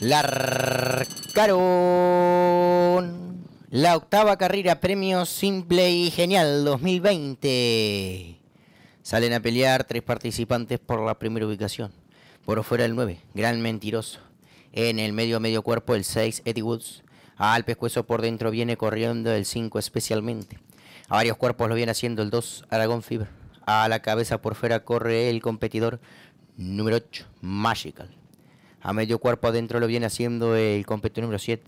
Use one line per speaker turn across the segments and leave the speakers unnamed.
Larcaron la octava carrera Premio Simple y Genial 2020. Salen a pelear tres participantes por la primera ubicación. Por fuera el 9, Gran Mentiroso. En el medio medio cuerpo el 6, Eddie Woods. Al pescuezo por dentro viene corriendo el 5 especialmente. A varios cuerpos lo viene haciendo el 2, Aragón Fiber. A la cabeza por fuera corre el competidor número 8, Magical a medio cuerpo adentro lo viene haciendo el competidor número 7,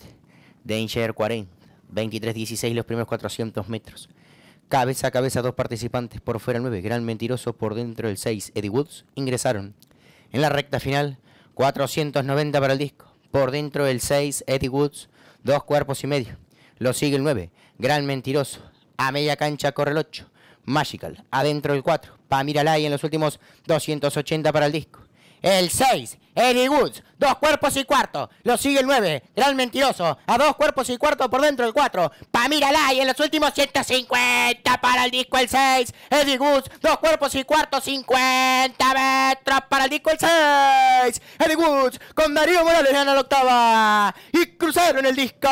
Danger 40. 23-16 los primeros 400 metros. Cabeza a cabeza dos participantes por fuera el 9, Gran Mentiroso por dentro el 6, Eddie Woods ingresaron. En la recta final, 490 para el disco. Por dentro el 6, Eddie Woods, dos cuerpos y medio. Lo sigue el 9, Gran Mentiroso. A media cancha corre el 8, Magical. Adentro el 4, Pamira Lai en los últimos 280 para el disco. El 6, Eddie Woods, dos
cuerpos y cuarto. Lo sigue el 9, Gran Mentiroso, a dos cuerpos y cuarto por dentro el 4. Pamira Lai en los últimos 150 para el disco el 6. Eddie Woods, dos cuerpos y cuarto, 50 metros para el disco el 6. Eddie Woods con
Darío Morales gana la octava y cruzaron el disco.